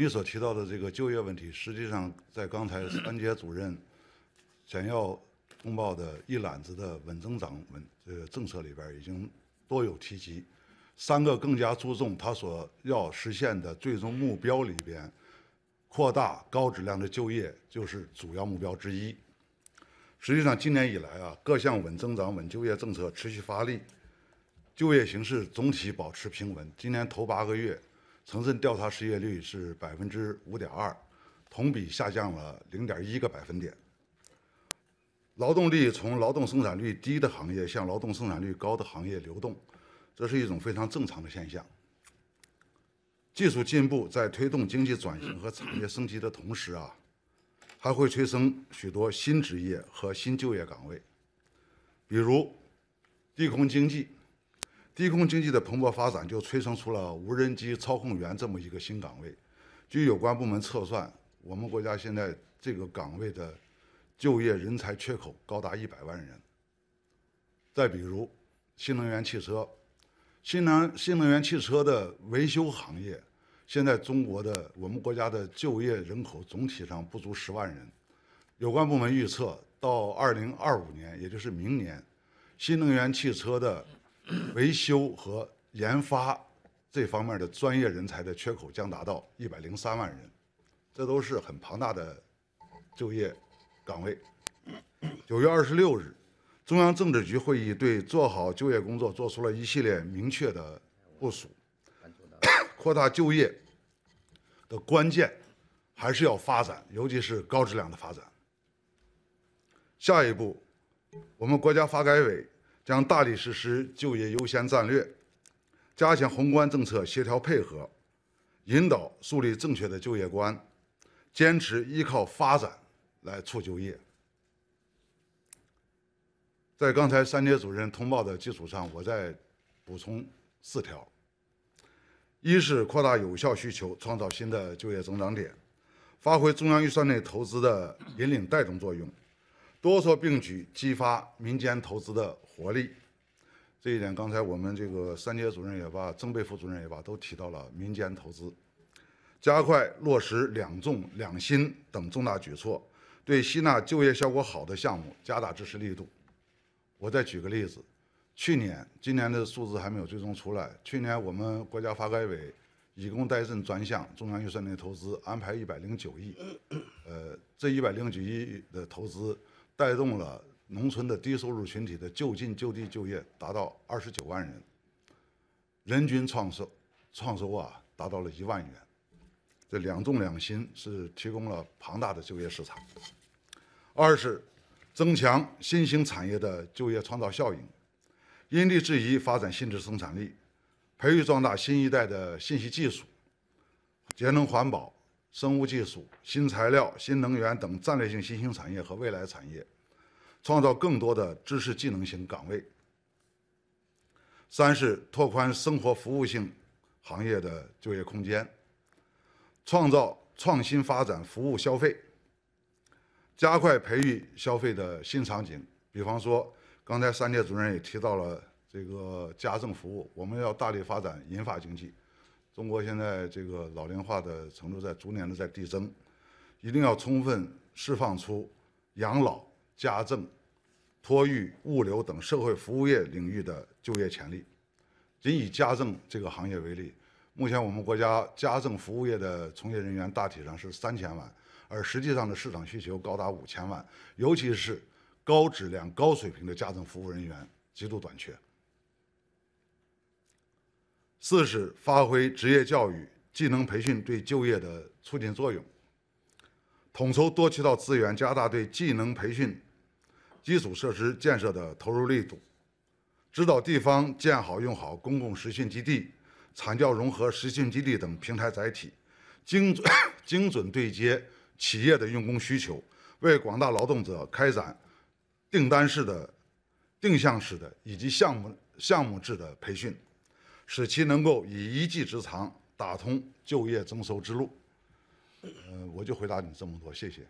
你所提到的这个就业问题，实际上在刚才安 杰主任简要通报的一揽子的稳增长、稳呃政策里边已经多有提及。三个更加注重他所要实现的最终目标里边，扩大高质量的就业就是主要目标之一。实际上今年以来啊，各项稳增长、稳就业政策持续发力，就业形势总体保持平稳。今年头八个月。城镇调查失业率是百分之五点二，同比下降了零点一个百分点。劳动力从劳动生产率低的行业向劳动生产率高的行业流动，这是一种非常正常的现象。技术进步在推动经济转型和产业升级的同时啊，还会催生许多新职业和新就业岗位，比如，地空经济。低空经济的蓬勃发展就催生出了无人机操控员这么一个新岗位。据有关部门测算，我们国家现在这个岗位的就业人才缺口高达一百万人。再比如，新能源汽车，新能新能源汽车的维修行业，现在中国的我们国家的就业人口总体上不足十万人。有关部门预测，到二零二五年，也就是明年，新能源汽车的维修和研发这方面的专业人才的缺口将达到一百零三万人，这都是很庞大的就业岗位。九月二十六日，中央政治局会议对做好就业工作作出了一系列明确的部署。扩大就业的关键还是要发展，尤其是高质量的发展。下一步，我们国家发改委。将大力实施就业优先战略，加强宏观政策协调配合，引导树立正确的就业观，坚持依靠发展来促就业。在刚才三杰主任通报的基础上，我再补充四条：一是扩大有效需求，创造新的就业增长点，发挥中央预算内投资的引领带动作用。多措并举，激发民间投资的活力。这一点，刚才我们这个三杰主任也把，曾蓓副主任也把都提到了。民间投资，加快落实两重两新等重大举措，对吸纳就业效果好的项目加大支持力度。我再举个例子，去年今年的数字还没有最终出来。去年我们国家发改委以工代赈专项中央预算内投资安排一百零九亿，呃，这一百零九亿的投资。带动了农村的低收入群体的就近就地就业达到二十九万人，人均创收创收啊达到了一万元，这两重两新是提供了庞大的就业市场。二是增强新兴产业的就业创造效应，因地制宜发展新质生产力，培育壮大新一代的信息技术、节能环保。生物技术、新材料、新能源等战略性新兴产业和未来产业，创造更多的知识技能型岗位。三是拓宽生活服务性行业的就业空间，创造创新发展、服务消费，加快培育消费的新场景。比方说，刚才三届主任也提到了这个家政服务，我们要大力发展银发经济。中国现在这个老龄化的程度在逐年的在递增，一定要充分释放出养老、家政、托育、物流等社会服务业领域的就业潜力。仅以家政这个行业为例，目前我们国家家政服务业的从业人员大体上是三千万，而实际上的市场需求高达五千万，尤其是高质量、高水平的家政服务人员极度短缺。四是发挥职业教育技能培训对就业的促进作用，统筹多渠道资源，加大对技能培训基础设施建设的投入力度，指导地方建好用好公共实训基地、产教融合实训基地等平台载体，精准 精准对接企业的用工需求，为广大劳动者开展订单式的、定向式的以及项目项目制的培训。使其能够以一技之长打通就业增收之路。嗯，我就回答你这么多，谢谢。